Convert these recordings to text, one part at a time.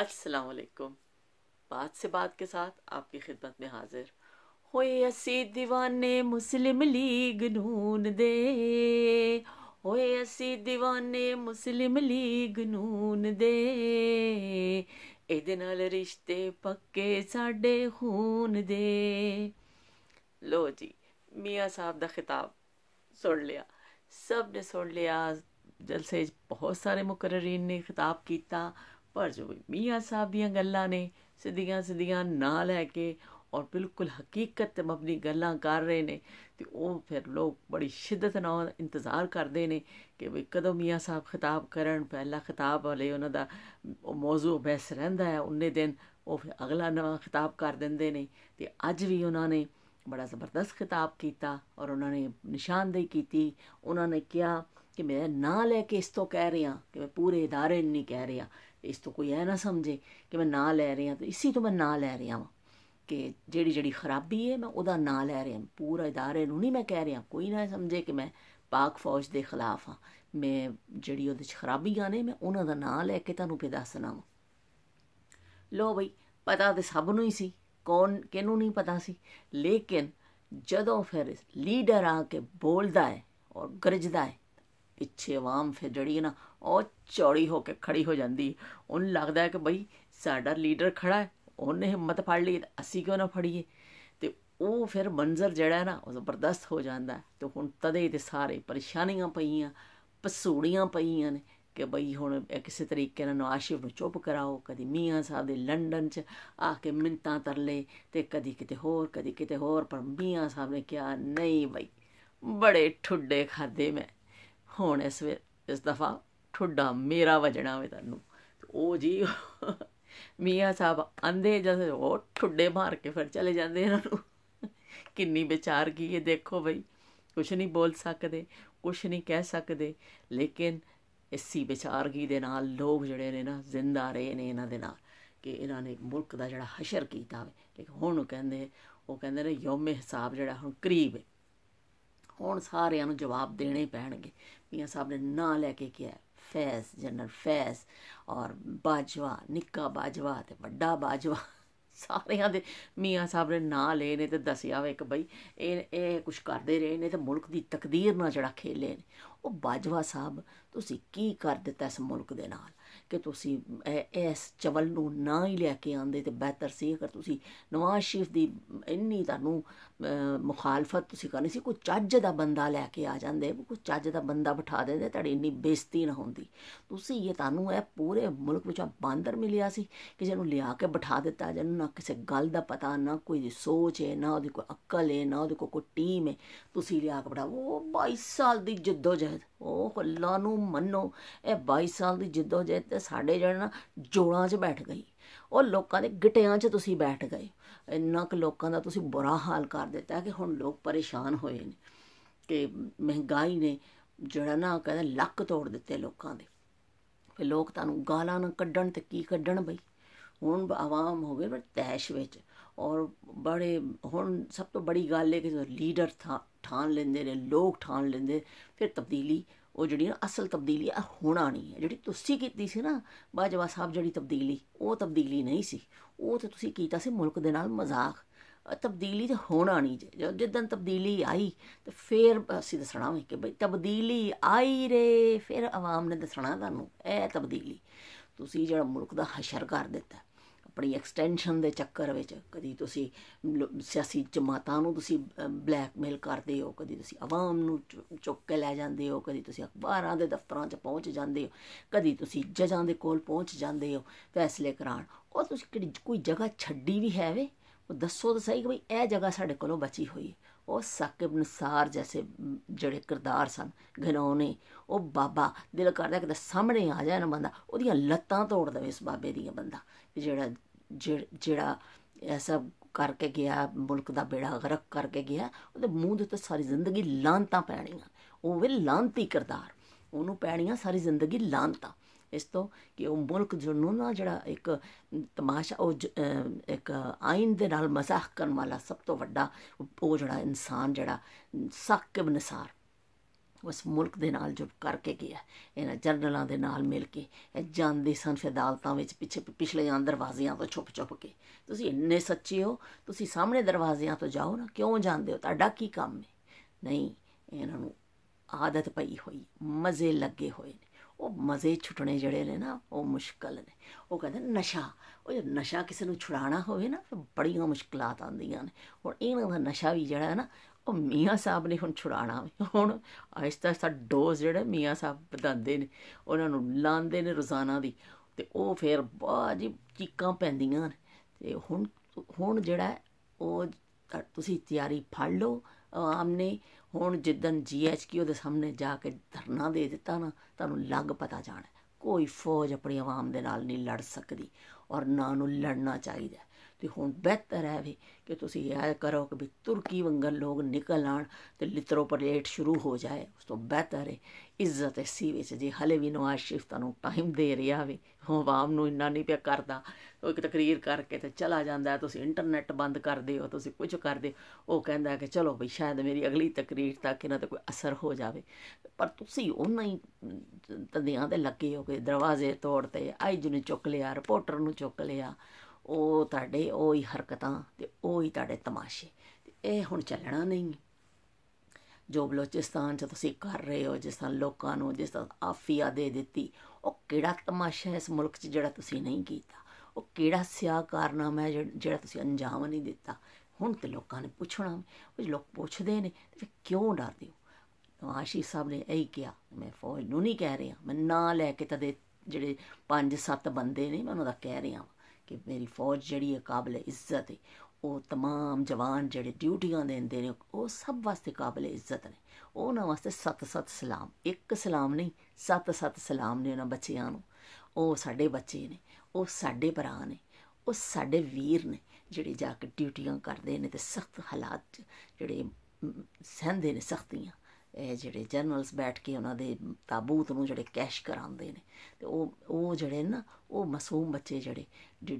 असलकुम बात से बात के साथ आपकी खिदमत में हाजिर हो असी दीवाने मुस्लिम लीग नून दे होए असी दीवाने मुस्लिम लीग नून दे ਇਹਦੇ ਨਾਲ ਰਿਸ਼ਤੇ ਪੱਕੇ ਸਾਡੇ ਖੂਨ ਦੇ ਲੋ ਜੀ ਮੀਆਂ ਸਾਹਿਬ ਦਾ ਖਿਤਾਬ ਸੁਣ ਲਿਆ ਸਭ ਨੇ ਸੁਣ ਲਿਆ ਜਲਸੇ ਬਹੁਤ ਸਾਰੇ ਮੁਕਰਰੀਨ ਨੇ ਪਰ ਜੋ ਮੀਆਂ ਸਾਹਿਬ ਦੀਆਂ ਗੱਲਾਂ ਨੇ ਸਿੱਧੀਆਂ ਸਿੱਧੀਆਂ ਨਾ ਲੈ ਕੇ ਔਰ ਬਿਲਕੁਲ ਹਕੀਕਤ ਤੇ ਮਬਨੀ ਗੱਲਾਂ ਕਰ ਰਹੇ ਨੇ ਤੇ ਉਹ ਫਿਰ ਲੋਕ ਬੜੀ ਸ਼ਿੱਦਤ ਨਾਲ ਇੰਤਜ਼ਾਰ ਕਰਦੇ ਨੇ ਕਿ ਵੀ ਕਦੋਂ ਮੀਆਂ ਸਾਹਿਬ ਖਿਤਾਬ ਕਰਨ ਪਹਿਲਾ ਖਿਤਾਬ ਵਾਲੇ ਉਹਨਾਂ ਦਾ ਮੌਜੂ ਬਹਿਸ ਰਹਿੰਦਾ ਹੈ ਉਹਨੇ ਦਿਨ ਉਹ ਫਿਰ ਅਗਲਾ ਨਵਾਂ ਖਿਤਾਬ ਕਰ ਦਿੰਦੇ ਨੇ ਤੇ ਅੱਜ ਵੀ ਉਹਨਾਂ ਨੇ ਬੜਾ ਜ਼ਬਰਦਸਤ ਖਿਤਾਬ ਕੀਤਾ ਔਰ ਉਹਨਾਂ ਨੇ ਨਿਸ਼ਾਨਦੇਹੀ ਕੀਤੀ ਉਹਨਾਂ ਨੇ ਕਿਹਾ ਕਿ ਮੈਂ ਨਾ ਲੈ ਕੇ ਇਸ ਤੋਂ ਕਹਿ ਰਿਹਾ ਕਿ ਮੈਂ ਪੂਰੇ ادارے ਨਹੀਂ ਕਹਿ ਰਿਹਾ ਇਸ ਤੋਂ ਕੋਈ ਇਹ ਨਾ ਸਮਝੇ ਕਿ ਮੈਂ ਨਾਂ ਲੈ ਰਿਹਾ ਤੇ ਇਸੇ ਤੋਂ ਮੈਂ ਨਾਂ ਲੈ ਰਿਹਾ ਵਾਂ ਕਿ ਜਿਹੜੀ ਜਿਹੜੀ ਖਰਾਬੀ ਹੈ ਮੈਂ ਉਹਦਾ ਨਾਂ ਲੈ ਰਿਹਾ ਪੂਰਾ ਇਦਾਰੇ ਨੂੰ ਨਹੀਂ ਮੈਂ ਕਹਿ ਰਿਹਾ ਕੋਈ ਨਾ ਸਮਝੇ ਕਿ ਮੈਂ ਪਾਕ ਫੌਜ ਦੇ ਖਿਲਾਫ ਹਾਂ ਮੈਂ ਜਿਹੜੀ ਉਹਦੇ ਚ ਖਰਾਬੀਆਂ ਨੇ ਮੈਂ ਉਹਨਾਂ ਦਾ ਨਾਂ ਲੈ ਕੇ ਤੁਹਾਨੂੰ ਪੇ ਦੱਸਣਾ ਵਾਂ ਲੋ ਬਈ ਪਤਾ ਤੇ ਸਭ ਨੂੰ ਹੀ ਸੀ ਕੌਣ ਕਿਹਨੂੰ ਨਹੀਂ ਪਤਾ ਸੀ ਲੇਕਿਨ ਜਦੋਂ ਫਿਰ ਲੀਡਰ ਆ ਕੇ ਬੋਲਦਾ ਹੈ ਔਰ ਗਰਜਦਾ ਹੈ ਪਿੱਛੇ ਆਵਾਮ ਫਿਰ ਜਿਹੜੀ ਨਾ ਉਹ ਚੌੜੀ ਹੋ ਕੇ ਖੜੀ ਹੋ ਜਾਂਦੀ ਉਹਨ ਲੱਗਦਾ ਹੈ ਕਿ ਬਈ ਸਾਡਾ ਲੀਡਰ ਖੜਾ ਹੈ ਉਹਨੇ ਹਿੰਮਤ ਫੜ ਲਈ ਅਸੀਂ ਕਿਉਂ ਨਾ ਫੜੀਏ ਤੇ ਉਹ ਫਿਰ ਮੰਜ਼ਰ ਜਿਹੜਾ ਹੈ ਨਾ ਉਹ ਜ਼ਬਰਦਸਤ ਹੋ ਜਾਂਦਾ ਤੇ ਹੁਣ ਤਦੇ ਤੇ ਸਾਰੇ ਪਰੇਸ਼ਾਨੀਆਂ ਪਈਆਂ ਪਸੂੜੀਆਂ ਪਈਆਂ ਨੇ ਕਿ ਬਈ ਹੁਣ ਕਿਸੇ ਤਰੀਕੇ ਨਾਲ ਨਵਾਸ਼ਿਫ ਨੂੰ ਚੁੱਪ ਕਰਾਓ ਕਦੀ ਮੀਆਂ ਸਾਹਿਬ ਦੇ ਲੰਡਨ 'ਚ ਆ ਕੇ ਮਿੰਤਾ ਤਰਲੇ ਤੇ ਕਦੀ ਕਿਤੇ ਹੋਰ ਕਦੀ ਕਿਤੇ ਹੋਰ ਪਰ ਮੀਆਂ ਸਾਹਿਬ ਨੇ ਕਿਹਾ ਨਹੀਂ ਬਈ ਬੜੇ ਠੁੱਡੇ ਖਾਦੇ ਮੈਂ ਹੁਣ ਇਸ ਇਸ ਦਫਾ ਠੁੱਡਾ ਮੇਰਾ ਵਜਣਾ ਵੇ ਤੈਨੂੰ ਉਹ ਜੀ ਮੀਆਂ ਸਾਹਿਬ ਅੰਦੇ ਜਦ ਉਹ ਠੁੱਡੇ ਮਾਰ ਕੇ ਫਿਰ ਚਲੇ ਜਾਂਦੇ ਇਹਨਾਂ ਨੂੰ ਕਿੰਨੀ ਵਿਚਾਰ ਕੀ ਇਹ ਦੇਖੋ ਬਈ ਕੁਛ ਨਹੀਂ ਬੋਲ ਸਕਦੇ ਕੁਛ ਨਹੀਂ ਕਹਿ ਸਕਦੇ ਲੇਕਿਨ ਇਸੀ ਵਿਚਾਰਗੀ ਦੇ ਨਾਲ ਲੋਕ ਜਿਹੜੇ ਨੇ ਨਾ ਜ਼ਿੰਦਾ ਰਹੇ ਨੇ ਇਹਨਾਂ ਦੇ ਨਾਲ ਕਿ ਇਹਨਾਂ ਨੇ ਮੁਲਕ ਦਾ ਜਿਹੜਾ ਹਸ਼ਰ ਕੀਤਾ ਵੇ ਲੇਕਿਨ ਹੁਣ ਉਹ ਕਹਿੰਦੇ ਉਹ ਕਹਿੰਦੇ ਨੇ ਯੋਮ ਹਿਸਾਬ ਜਿਹੜਾ ਹੁਣ ਕਰੀਬ ਹੈ ਹੁਣ ਸਾਰਿਆਂ ਨੂੰ ਜਵਾਬ ਦੇਣੇ ਪੈਣਗੇ ਮੀਆਂ ਸਾਹਿਬ ਨੇ ਨਾਂ ਲੈ ਕੇ ਕਿਹਾ ਫੈਸ ਜਨਰਲ ਫੈਸ ਔਰ ਬਾਜਵਾ ਨਿੱਕਾ ਬਾਜਵਾ ਤੇ ਵੱਡਾ ਬਾਜਵਾ ਸਾਰਿਆਂ ਦੇ ਮੀਆਂ ਸਾਹਿਬ ਨੇ ਨਾਂ ਲਏ ਨੇ ਤੇ ਦੱਸਿਆ ਵੇ ਇੱਕ ਬਈ ਇਹ ਇਹ ਕੁਝ ਕਰਦੇ ਰਹੇ ਨੇ ਤੇ ਮੁਲਕ ਦੀ ਤਕਦੀਰ ਨਾਲ ਜੜਾ ਖੇਲੇ ਨੇ ਉਹ ਬਾਜਵਾ ਸਾਹਿਬ ਤੁਸੀਂ ਕੀ ਕਰ ਦਿੱਤਾ ਇਸ ਮੁਲਕ ਦੇ ਨਾਲ ਕਿ ਤੁਸੀਂ ਇਸ ਚਵਲ ਨੂੰ ਨਾ ਹੀ ਲੈ ਕੇ ਆਂਦੇ ਤੇ ਬਿਹਤਰ ਸੀ ਅਗਰ ਤੁਸੀਂ ਨਵਾਜ਼ ਸ਼ਰੀਫ ਦੀ ਇੰਨੀ ਤੁਹਾਨੂੰ ਮੁਖਾਲਫਤ ਤੁਸੀਂ ਕਰਨੀ ਸੀ ਕੋਈ ਚੱਜ ਦਾ ਬੰਦਾ ਲੈ ਕੇ ਆ ਜਾਂਦੇ ਕੋਈ ਚੱਜ ਦਾ ਬੰਦਾ ਬਿਠਾ ਦੇਦੇ ਤੁਹਾਡੀ ਇੰਨੀ ਬੇਇੱਜ਼ਤੀ ਨਾ ਹੁੰਦੀ ਤੁਸੀਂ ਇਹ ਤੁਹਾਨੂੰ ਇਹ ਪੂਰੇ ਮੁਲਕ ਵਿੱਚ ਬਾਂਦਰ ਮਿਲਿਆ ਸੀ ਕਿ ਜਿਹਨੂੰ ਲਿਆ ਕੇ ਬਿਠਾ ਦਿੱਤਾ ਜਿਹਨੂੰ ਨਾ ਕਿਸੇ ਗੱਲ ਦਾ ਪਤਾ ਨਾ ਕੋਈ ਸੋਚ ਹੈ ਨਾ ਉਹਦੀ ਕੋਈ ਅਕਲ ਹੈ ਨਾ ਉਹਦੀ ਕੋਈ ਟੀਮ ਹੈ ਤੁਸੀਂ ਲਿਆ ਕੇ ਬਿਠਾ ਉਹ 22 ਸਾਲ ਦੀ ਜਿੱਦੋ ਜਹਿਦ ਉਹ ਅੱਲਾ ਨੂੰ ਮੰਨੋ ਇਹ 22 ਸਾਲ ਦੀ ਜਿੱਦੋ ਜਹਿਦ ਤੇ ਸਾਡੇ ਜਿਹੜਾ ਨਾ ਜੋੜਾਂ 'ਚ ਬੈਠ ਗਈ ਉਹ ਲੋਕਾਂ ਦੇ ਗਟਿਆਂ 'ਚ ਤੁਸੀਂ ਬੈਠ ਗਏ ਇੰਨਾ ਕਿ ਲੋਕਾਂ ਦਾ ਤੁਸੀਂ ਬੁਰਾ ਹਾਲ ਕਰ ਦਿੱਤਾ ਕਿ ਹੁਣ ਲੋਕ ਪਰੇਸ਼ਾਨ ਹੋਏ ਨੇ ਕਿ ਮਹਿੰਗਾਈ ਨੇ ਜਿਹੜਾ ਨਾ ਕਹਿੰਦਾ ਲੱਕ ਤੋੜ ਦਿੱਤੇ ਲੋਕਾਂ ਦੇ ਫੇ ਲੋਕ ਤੁਹਾਨੂੰ ਗਾਲਾਂ ਨਾ ਕੱਢਣ ਤੇ ਕੀ ਕੱਢਣ ਬਈ ਹੁਣ ਆਵਾਮ ਹੋ ਗਏ ਪਰ ਤੈਸ਼ ਵਿੱਚ ਔਰ ਬੜੇ ਹੁਣ ਸਭ ਤੋਂ ਬੜੀ ਗੱਲ ਇਹ ਕਿ ਲੀਡਰ ਥਾਂ ਠਾਣ ਲੈਂਦੇ ਨੇ ਲੋਕ ਠਾਣ ਲੈਂਦੇ ਫਿਰ ਤਬਦੀਲੀ ਉਹ ਜਿਹੜੀ ਨਾ ਅਸਲ ਤਬਦੀਲੀ ਆ ਹੋਣਾ ਨਹੀਂ ਹੈ ਜਿਹੜੀ ਤੁਸੀਂ ਕੀਤੀ ਸੀ ਨਾ ਬਾਜਵਾ ਸਾਹਿਬ ਜਿਹੜੀ ਤਬਦੀਲੀ ਉਹ ਤਬਦੀਲੀ ਨਹੀਂ ਸੀ ਉਹ ਤੇ ਤੁਸੀਂ ਕੀਤਾ ਸੀ ਮੁਲਕ ਦੇ ਨਾਲ ਮਜ਼ਾਕ ਤਬਦੀਲੀ ਤੇ ਹੋਣਾ ਨਹੀਂ ਜਦੋਂ ਤਬਦੀਲੀ ਆਈ ਤੇ ਫੇਰ ਅਸੀਂ ਦੱਸਣਾ ਵੇ ਕਿ ਬਈ ਤਬਦੀਲੀ ਆਈ ਰੇ ਫਿਰ ਆਵਾਮ ਨੇ ਦੱਸਣਾ ਤੁਹਾਨੂੰ ਇਹ ਤਬਦੀਲੀ ਤੁਸੀਂ ਜਿਹੜਾ ਮੁਲਕ ਦਾ ਹਸ਼ਰ ਕਰ ਦਿੱਤਾ ਆਪਣੀ ਐਕਸਟੈਂਸ਼ਨ ਦੇ ਚੱਕਰ ਵਿੱਚ ਕਦੀ ਤੁਸੀਂ ਸਿਆਸੀ ਜਮਾਤਾਂ ਨੂੰ ਤੁਸੀਂ ਬਲੈਕਮੇਲ ਕਰਦੇ ਹੋ ਕਦੀ ਤੁਸੀਂ ਆਵਾਮ ਨੂੰ ਚੁੱਕ ਕੇ ਲੈ ਜਾਂਦੇ ਹੋ ਕਦੀ ਤੁਸੀਂ ਅਖਬਾਰਾਂ ਦੇ ਦਫ਼ਤਰਾਂ 'ਚ ਪਹੁੰਚ ਜਾਂਦੇ ਹੋ ਕਦੀ ਤੁਸੀਂ ਜਜਾਂ ਦੇ ਕੋਲ ਪਹੁੰਚ ਜਾਂਦੇ ਹੋ ਫੈਸਲੇ ਕਰਾਉਣ ਉਹ ਤੁਸੀਂ ਕਿਹੜੀ ਕੋਈ ਜਗ੍ਹਾ ਛੱਡੀ ਵੀ ਹੈ ਵੇ ਉਹ ਦੱਸੋ ਤਾਂ ਸਹੀ ਕਿ ਭਈ ਇਹ ਜਗ੍ਹਾ ਸਾਡੇ ਕੋਲੋਂ ਬਚੀ ਹੋਈ ਹੈ ਉਹ ਸਾਕਿਬ ਨਸਾਰ ਜੈਸੇ ਜਿਹੜੇ ਕਿਰਦਾਰ ਸਨ ਘਨੌਨੇ ਉਹ ਬਾਬਾ ਦਿਲ ਕਰਦਾ ਕਿ ਸਾਹਮਣੇ ਆ ਜਾਏ ਨਾ ਬੰਦਾ ਉਹਦੀਆਂ ਲੱਤਾਂ ਤੋੜ ਦੇਵੇ ਇਸ ਬਾਬੇ ਦੀਆਂ ਬੰਦਾ ਜਿਹੜਾ ਜਿਹੜਾ ਐਸਾ ਕਰਕੇ ਗਿਆ ਮੁਲਕ ਦਾ ਬੇੜਾ ਗਰਕ ਕਰਕੇ ਗਿਆ ਉਹਦੇ ਮੂੰਹ ਦੇ ਉੱਤੇ ਸਾਰੀ ਜ਼ਿੰਦਗੀ ਲਾਂਤਾਂ ਪੈਣੀਆਂ ਉਹ ਵੀ ਲਾਂਤੀ ਕਿਰਦਾਰ ਉਹਨੂੰ ਪੈਣੀਆਂ ਸਾਰੀ ਜ਼ਿੰਦਗੀ ਲਾਂਤਾਂ ਇਸ ਤੋਂ ਕਿ ਉਹ ਮੁਲਕ ਨੂੰ ਜਿਹੜਾ ਇੱਕ ਤਮਾਸ਼ਾ ਉਹ ਇੱਕ ਆਇਨ ਦੇ ਨਾਲ ਮਜ਼ਾਕ ਕਰਨ ਵਾਲਾ ਸਭ ਤੋਂ ਵੱਡਾ ਉਹ ਜਿਹੜਾ ਇਨਸਾਨ ਜਿਹੜਾ ਸਾਕਿਬ ਨਸਾਰ ਉਸ ਮੁਲਕ ਦੇ ਨਾਲ ਜੁੜ ਕਰਕੇ ਗਿਆ ਇਹਨਾਂ ਜਰਨਲਾਂ ਦੇ ਨਾਲ ਮਿਲ ਕੇ ਇਹ ਜਾਂਦੇ ਸਨ ਅਦਾਲਤਾਂ ਵਿੱਚ ਪਿੱਛੇ ਪਿਛਲੇ ਆਂ ਦਰਵਾਜ਼ਿਆਂ ਤੋਂ ਛੁਪ ਛੁਪ ਕੇ ਤੁਸੀਂ ਇੰਨੇ ਸੱਚੇ ਹੋ ਤੁਸੀਂ ਸਾਹਮਣੇ ਦਰਵਾਜ਼ਿਆਂ ਤੋਂ ਜਾਓ ਨਾ ਕਿਉਂ ਜਾਂਦੇ ਹੋ ਤੁਹਾਡਾ ਕੀ ਕੰਮ ਹੈ ਨਹੀਂ ਇਹਨਾਂ ਨੂੰ ਆਦਤ ਪਈ ਹੋਈ ਮਜ਼ੇ ਲੱਗੇ ਹੋਏ ਨੇ ਉਹ ਮਜ਼ੇ ਛੁੱਟਣੇ ਜਿਹੜੇ ਨੇ ਨਾ ਉਹ ਮੁਸ਼ਕਲ ਨੇ ਉਹ ਕਹਿੰਦੇ ਨਸ਼ਾ ਉਹ ਜੇ ਨਸ਼ਾ ਕਿਸੇ ਨੂੰ ਛੁਡਾਣਾ ਹੋਵੇ ਨਾ ਤਾਂ ਬੜੀਆਂ ਮੁਸ਼ਕਲਾਂ ਆਉਂਦੀਆਂ ਨੇ ਹੁਣ ਇਹਨਾਂ ਦਾ ਨਸ਼ਾ ਵੀ ਜਿਹੜਾ ਹੈ ਨਾ ਉਹ ਮੀਆਂ ਸਾਹਿਬ ਨੇ ਹੁਣ ਛੁਡਾਣਾ ਹੁਣ ਆਇਸਤਾ ਸਾ ਡੋਜ਼ ਜਿਹੜਾ ਮੀਆਂ ਸਾਹਿਬ ਵਧਾਉਂਦੇ ਨੇ ਉਹਨਾਂ ਨੂੰ ਲਾਂਦੇ ਨੇ ਰੋਜ਼ਾਨਾ ਦੀ ਤੇ ਉਹ ਫੇਰ ਬਾਜੀ ਚੀਕਾਂ ਪੈਂਦੀਆਂ ਨੇ ਤੇ ਹੁਣ ਹੁਣ ਜਿਹੜਾ ਉਹ ਤੁਸੀਂ ਤਿਆਰੀ ਫੜ ਲਓ ਨੇ ਹੁਣ ਜਿੱਦਨ ਜੀਐਚਕਿਊ ਉਹਦੇ ਸਾਹਮਣੇ ਜਾ ਕੇ ਧਰਨਾ ਦੇ ਦਿੱਤਾ ਨਾ ਤੁਹਾਨੂੰ ਲੱਗ ਪਤਾ ਜਾਣਾ ਕੋਈ ਫੌਜ ਆਪਣੀ ਆਵਾਮ ਦੇ ਨਾਲ ਨਹੀਂ ਲੜ ਸਕਦੀ ਔਰ ਨਾ ਨੂੰ ਲੜਨਾ ਚਾਹੀਦਾ ਤੇ ਹੁਣ ਬਿਹਤਰ ਹੈ ਵੀ ਕਿ ਤੁਸੀਂ ਇਹ ਕਰੋ ਕਿ ਵੀ ਤੁਰਕੀ ਵੰਗਰ ਲੋਕ ਨਿਕਲ ਆਣ ਤੇ ਲਿਤਰੋ ਪਰੇਡ ਸ਼ੁਰੂ ਹੋ ਜਾਏ ਉਸ ਤੋਂ ਬਿਹਤਰ ਹੈ ਇੱਜ਼ਤ ਸੀ ਵਿੱਚ ਜੇ ਹਲੇ ਵੀ ਨਵਾਜ਼ ਸ਼ਰੀਫ ਤੁਹਾਨੂੰ ਟਾਈਮ ਦੇ ਰਿਹਾ ਵੀ ਆਵਾਮ ਨੂੰ ਇੰਨਾ ਨਹੀਂ ਪਿਆ ਕਰਦਾ ਉਹ ਇੱਕ ਤਕਰੀਰ ਕਰਕੇ ਤੇ ਚਲਾ ਜਾਂਦਾ ਤੁਸੀਂ ਇੰਟਰਨੈਟ ਬੰਦ ਕਰਦੇ ਹੋ ਤੁਸੀਂ ਕੁਝ ਕਰਦੇ ਉਹ ਕਹਿੰਦਾ ਕਿ ਚਲੋ ਵੀ ਸ਼ਾਇਦ ਮੇਰੀ ਅਗਲੀ ਤਕਰੀਰ ਤੱਕ ਇਹਨਾਂ ਤੇ ਕੋਈ ਅਸਰ ਹੋ ਜਾਵੇ ਪਰ ਤੁਸੀਂ ਉਹਨਾਂ ਹੀ ਤਦਿਆਂ ਦੇ ਲੱਗੇ ਹੋ ਕਿ ਦਰਵਾਜ਼ੇ ਤੋੜਤੇ ਆਈ ਜੁਨੇ ਚੁੱਕ ਲਿਆ ਰਿਪੋਰਟਰ ਨੂੰ ਚੁੱਕ ਲਿਆ ਉਹ ਤੁਹਾਡੇ ਉਹ ਹੀ ਹਰਕਤਾਂ ਤੇ ਉਹ ਹੀ ਤੁਹਾਡੇ ਤਮਾਸ਼ੇ ਇਹ ਹੁਣ ਚੱਲਣਾ ਨਹੀਂ ਜੋ ਬਲੋਚਿਸਤਾਨ ਚ ਤੁਸੀਂ ਕਰ ਰਹੇ ਹੋ ਜਿਸ ਤਰ੍ਹਾਂ ਲੋਕਾਂ ਨੂੰ ਜਿਸ ਤਰ੍ਹਾਂ ਆਫੀਆ ਦੇ ਦਿੱਤੀ ਉਹ ਕਿਹੜਾ ਤਮਾਸ਼ਾ ਇਸ ਮੁਲਕ 'ਚ ਜਿਹੜਾ ਤੁਸੀਂ ਨਹੀਂ ਕੀਤਾ ਉਹ ਕਿਹੜਾ ਸਿਆਹ ਕਾਰਨਾਮਾ ਜਿਹੜਾ ਤੁਸੀਂ ਅੰਜਾਮ ਨਹੀਂ ਦਿੱਤਾ ਹੁਣ ਤੇ ਲੋਕਾਂ ਨੇ ਪੁੱਛਣਾ ਕੁਝ ਲੋਕ ਪੁੱਛਦੇ ਨੇ ਤੇ ਕਿਉਂ ਡਰਦੇ ਹੋ ਨਵਾਸ਼ੀ ਸਾਹਿਬ ਨੇ ਇਹ ਕਿਹਾ ਮੈਂ ਫੌਜ ਨੂੰ ਨਹੀਂ ਕਹਿ ਰਿਹਾ ਮੈਂ ਨਾਂ ਲੈ ਕੇ ਤਦੇ ਜਿਹੜੇ 5-7 ਬੰਦੇ ਨੇ ਮੈਂ ਉਹਨਾਂ ਦਾ ਕਹਿ ਰਿਹਾ ਕਿ ਮੇਰੀ ਫੌਜ ਜਿਹੜੀ ਹੈ ਕਾਬਲ ਇੱਜ਼ਤ ਹੈ ਉਹ तमाम ਜਵਾਨ ਜਿਹੜੇ ਡਿਊਟੀਆਂ ਦਿੰਦੇ ਨੇ ਉਹ ਸਭ ਵਾਸਤੇ ਕਾਬਲ ਇੱਜ਼ਤ ਨੇ ਉਹਨਾਂ ਵਾਸਤੇ ਸੱਤ ਸੱਤ ਸਲਾਮ ਇੱਕ ਸਲਾਮ ਨਹੀਂ ਸੱਤ ਸੱਤ ਸਲਾਮ ਨੇ ਉਹਨਾਂ ਬੱਚਿਆਂ ਨੂੰ ਉਹ ਸਾਡੇ ਬੱਚੇ ਨੇ ਉਹ ਸਾਡੇ ਭਰਾ ਨੇ ਉਹ ਸਾਡੇ ਵੀਰ ਨੇ ਜਿਹੜੇ ਜਾ ਕੇ ਡਿਊਟੀਆਂ ਕਰਦੇ ਨੇ ਤੇ ਸਖਤ ਹਾਲਾਤ ਜਿਹੜੇ ਸਹਿੰਦੇ ਨੇ ਸਖਤੀਆਂ ਇਹ ਜਿਹੜੇ ਜਰਨਲਸ ਬੈਠ ਕੇ ਉਹਨਾਂ ਦੇ ਤਾਬੂਤ ਨੂੰ ਜਿਹੜੇ ਕੈਸ਼ ਕਰਾਉਂਦੇ ਨੇ ਤੇ ਉਹ ਉਹ ਜਿਹੜੇ ਨਾ ਉਹ ਮਾਸੂਮ ਬੱਚੇ ਜਿਹੜੇ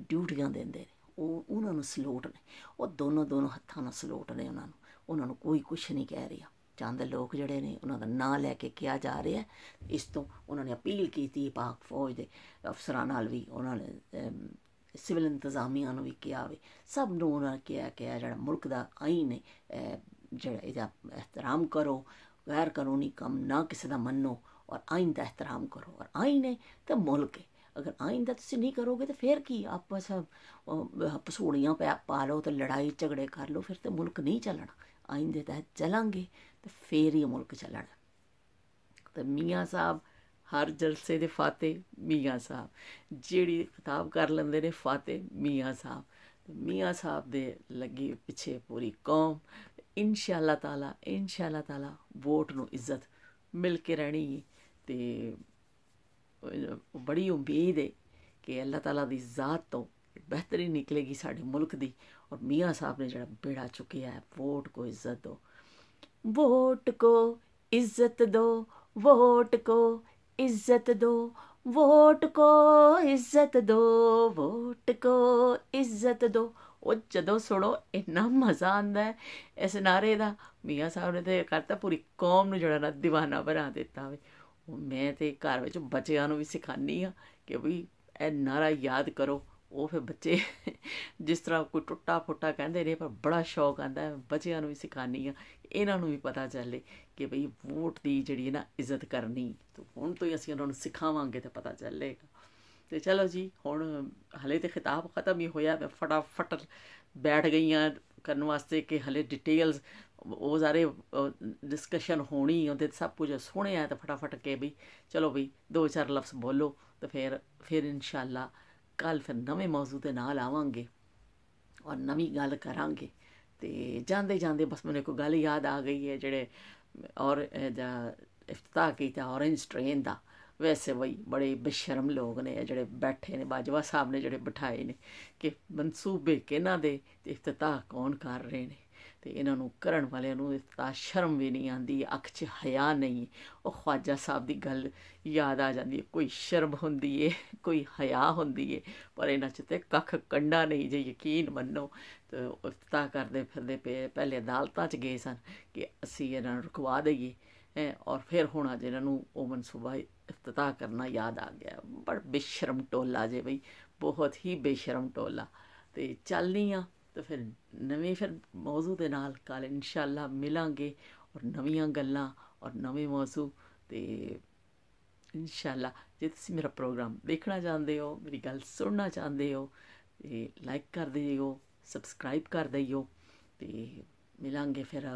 ਡਿਊਟੀਆਂ ਦਿੰਦੇ ਨੇ ਉਹ ਉਹਨਾਂ ਨੂੰ ਸਲੋਟ ਨੇ ਉਹ ਦੋਨੋਂ ਦੋਨੋਂ ਹੱਥਾਂ ਨਾਲ ਸਲੋਟ ਨੇ ਉਹਨਾਂ ਨੂੰ ਉਹਨਾਂ ਨੂੰ ਕੋਈ ਕੁਝ ਨਹੀਂ ਕਹਿ ਰਿਹਾ ਚੰਦ ਲੋਕ ਜਿਹੜੇ ਨੇ ਉਹਨਾਂ ਦਾ ਨਾਂ ਲੈ ਕੇ ਕਿਹਾ ਜਾ ਰਿਹਾ ਇਸ ਤੋਂ ਉਹਨਾਂ ਨੇ ਅਪੀਲ ਕੀਤੀ ਪਾਕ ਫੌਜ ਦੇ ਅਫਸਰਾਂ ਨਾਲ ਵੀ ਉਹਨਾਂ ਨੇ ਸਿਵਲ ਇੰਤਜ਼ਾਮੀਆਂ ਨੂੰ ਵੀ ਕਿਹਾ ਵੇ ਸਭ ਨੂੰ ਉਹਨਾਂ ਕਿਹਾ ਕਿ ਜਿਹੜਾ ਮੁਲਕ ਦਾ ਆਈਨ ਹੈ ਜਿਹੜਾ ਇਹਦਾ ਇਤਰਾਮ ਕਰੋ ਗੈਰ ਕਾਨੂੰਨੀ ਕੰਮ ਨਾ ਕਿਸੇ ਦਾ ਮੰਨੋ ਔਰ ਆਇਨ ਦਾ ਇਤਰਾਮ ਕਰੋ ਔਰ ਆਇਨ ਹੈ ਤਾਂ ਮੁਲਕ ਹੈ ਅਗਰ ਆਇਨ ਦਾ ਤੁਸੀਂ ਨਹੀਂ ਕਰੋਗੇ ਤਾਂ ਫਿਰ ਕੀ ਆਪਸ ਪਸੂੜੀਆਂ ਪਾ ਲਓ ਤੇ ਲੜਾਈ ਝਗੜੇ ਕਰ ਲਓ ਫਿਰ ਤਾਂ ਮੁਲਕ ਨਹੀਂ ਚੱਲਣਾ ਆਇਨ ਦੇ ਤਹਿਤ ਚਲਾਂਗੇ ਤੇ ਫੇਰ ਹੀ ਮੁਲਕ ਚੱਲਣਾ ਤੇ ਮੀਆਂ ਸਾਹਿਬ ਹਰ ਜਲਸੇ ਦੇ ਫਾਤੇ ਮੀਆਂ ਸਾਹਿਬ ਜਿਹੜੀ ਖਤਾਬ ਕਰ ਲੈਂਦੇ ਨੇ ਫਾਤੇ ਮੀਆਂ ਸਾਹਿਬ ਮੀਆਂ ਸਾਹਿਬ ਦੇ ਲੱਗੀ ਪਿੱਛੇ ਪੂਰੀ ਕੌਮ ਇਨਸ਼ਾ ਅੱਲਾ ਤਾਲਾ ਇਨਸ਼ਾ ਅੱਲਾ ਤਾਲਾ ਵੋਟ ਨੂੰ ਇੱਜ਼ਤ ਮਿਲ ਕੇ ਰਹਿਣੀ ਤੇ ਬੜੀ ਉਮੀਦ ਹੈ ਕਿ ਅੱਲਾ ਤਾਲਾ ਦੀ ਜ਼ਾਤ ਤੋਂ ਬਿਹਤਰੀ ਨਿਕਲੇਗੀ ਸਾਡੇ ਮੁਲਕ ਦੀ ਔਰ ਮੀਆਂ ਸਾਹਿਬ ਨੇ ਜਿਹੜਾ ਬੇੜਾ ਚੁੱਕਿਆ ਹੈ ਵੋਟ ਕੋ ਇੱਜ਼ਤ ਦੋ ਵੋਟ ਕੋ ਇੱਜ਼ਤ ਦੋ ਵੋਟ ਕੋ ਇੱਜ਼ਤ ਦੋ ਵੋਟ ਕੋ ਇੱਜ਼ਤ ਦੋ ਵੋਟ ਕੋ ਇੱਜ਼ਤ ਦੋ ਉਹ ਜਦੋਂ ਸੁਣੋ ਇੰਨਾ ਮਜ਼ਾ ਆਂਦਾ ਹੈ ਇਸ ਨਾਰੇ ਦਾ ਮੀਆਂ ਸਾਹਿਬ ਨੇ ਤੇ ਕਰਤਾ ਪੂਰੀ ਕੌਮ ਨੂੰ ਜਿਹੜਾ ਨਾ دیਵਾਨਾ ਬਣਾ ਦਿੱਤਾ ਵੇ ਮੈਂ ਤੇ ਘਰ ਵਿੱਚ ਬੱਚਿਆਂ ਨੂੰ ਵੀ ਸਿਖਾਨੀ ਆ ਕਿ ਵੀ ਇਹ ਨਾਰਾ ਯਾਦ ਕਰੋ ਉਹ ਫਿਰ ਬੱਚੇ ਜਿਸ ਤਰ੍ਹਾਂ ਕੋਈ ਟੁੱਟਾ ਫੁੱਟਾ ਕਹਿੰਦੇ ਨੇ ਪਰ ਬੜਾ ਸ਼ੌਕ ਆਂਦਾ ਹੈ ਬੱਚਿਆਂ ਨੂੰ ਵੀ ਸਿਖਾਨੀ ਆ ਇਹਨਾਂ ਨੂੰ ਵੀ ਪਤਾ ਚੱਲੇ ਕਿ ਭਈ ਵੋਟ ਦੀ ਜਿਹੜੀ ਹੈ ਨਾ ਇੱਜ਼ਤ ਕਰਨੀ ਤੋਂ ਹੁਣ ਤੋਂ ਹੀ ਅਸੀਂ ਉਹਨਾਂ ਨੂੰ ਸਿਖਾਵਾਂਗੇ ਤੇ ਪਤਾ ਚੱਲੇਗਾ ਤੇ ਚਲੋ ਜੀ ਹੁਣ ਹਲੇ ਤੇ ਖਿਤਾਬ ਖਤਮ ਹੀ ਹੋਇਆ ਮੈਂ ਫਟਾਫਟ ਬੈਠ ਗਈਆਂ ਕਰਨ ਵਾਸਤੇ ਕਿ ਹਲੇ ਡਿਟੇਲਸ ਉਹ ਸਾਰੇ ਡਿਸਕਸ਼ਨ ਹੋਣੀ ਉਹਦੇ ਸਭ ਕੁਝ ਸੋਹਣੇ ਆ ਤਾਂ ਫਟਾਫਟ ਕੇ ਵੀ ਚਲੋ ਵੀ ਦੋ ਚਾਰ ਲਫ਼ਜ਼ ਬੋਲੋ ਤੇ ਫਿਰ ਫਿਰ ਇਨਸ਼ਾਅੱਲਾ ਕੱਲ ਫਿਰ ਨਵੇਂ ਮੌਜੂ ਦੇ ਨਾਲ ਆਵਾਂਗੇ ਔਰ ਨਵੀਂ ਗੱਲ ਕਰਾਂਗੇ ਤੇ ਜਾਂਦੇ ਜਾਂਦੇ ਬਸ ਮੈਨੂੰ ਕੋਈ ਗੱਲ ਯਾਦ ਆ ਗਈ ਹੈ ਜਿਹੜੇ ਔਰ ਇਹਦਾ ਇਫਤਤਾਹ ਕੀਤਾ ਔਰੇਂਜ ਟ੍ਰੇਨ ਦਾ ਵੈਸੇ ਵਈ ਬੜੇ ਬੇਸ਼ਰਮ ਲੋਕ ਨੇ ਜਿਹੜੇ ਬੈਠੇ ਨੇ ਬਾਜਵਾ ਸਾਹਿਬ ਨੇ ਜਿਹੜੇ ਬਿਠਾਏ ਨੇ ਕਿ ਮਨਸੂਬੇ ਕਿਹਨਾਂ ਦੇ ਤੇ ਇਫਤਤਾਹ ਕੌਣ ਕਰ ਰਹੇ ਨੇ ਤੇ ਇਹਨਾਂ ਨੂੰ ਕਰਨ ਵਾਲਿਆਂ ਨੂੰ ਇਫਤਤਾਹ ਸ਼ਰਮ ਵੀ ਨਹੀਂ ਆਂਦੀ ਅੱਖ 'ਚ ਹਿਆ ਨਹੀਂ ਉਹ ਖਵਾਜਾ ਸਾਹਿਬ ਦੀ ਗੱਲ ਯਾਦ ਆ ਜਾਂਦੀ ਹੈ ਕੋਈ ਸ਼ਰਮ ਹੁੰਦੀ ਏ ਕੋਈ ਹਿਆ ਹੁੰਦੀ ਏ ਪਰ ਇਹਨਾਂ 'ਚ ਤੇ ਕੱਖ ਕੰਡਾ ਨਹੀਂ ਜੇ ਯਕੀਨ ਮੰਨੋ ਤੇ ਇਫਤਤਾਹ ਕਰਦੇ ਫਿਰਦੇ ਪਏ ਪਹਿਲੇ ਅਦਾਲਤਾਂ 'ਚ ਗਏ ਸਨ ਕਿ ਅਸੀਂ ਇਹਨਾਂ ਨੂੰ ਰੁਕਵਾ ਦਈਏ ਔਰ ਫਿਰ ਹੁਣ ਜਿਹਨਾਂ ਨੂੰ ਉਹ ਮਨਸੂਬਾ ਇਫਤਤਾਹ ਕਰਨਾ ਯਾਦ ਆ ਗਿਆ ਬੜ ਬੇਸ਼ਰਮ ਟੋਲਾ ਜੇ ਬਈ ਬਹੁਤ ਹੀ ਬੇਸ਼ਰਮ ਟੋਲਾ ਤੇ ਚੱਲਨੀ ਆ ਤੇ ਫਿਰ ਨਵੇਂ ਫਿਰ ਮੌਜੂ ਦੇ ਨਾਲ ਕੱਲ ਇਨਸ਼ਾਅੱਲਾ ਮਿਲਾਂਗੇ ਔਰ ਨਵੀਆਂ ਗੱਲਾਂ ਔਰ ਨਵੇਂ ਮੌਜੂ ਤੇ ਇਨਸ਼ਾਅੱਲਾ ਜੇ ਤੁਸੀਂ ਮੇਰਾ ਪ੍ਰੋਗਰਾਮ ਦੇਖਣਾ ਚਾਹੁੰਦੇ ਹੋ ਮੇਰੀ ਗੱਲ ਸੁਣਨਾ ਚਾਹੁੰਦੇ ਹੋ ਤੇ ਲਾਈਕ ਕਰ ਦਿਓ ਸਬਸਕ੍ਰਾਈਬ ਕਰ ਦਿਓ ਤੇ ਮਿਲਾਂਗੇ ਫਿਰ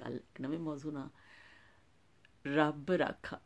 ਕੱਲ ਨਵੇਂ ਮੌਜੂ ਨਾਲ ラブラカ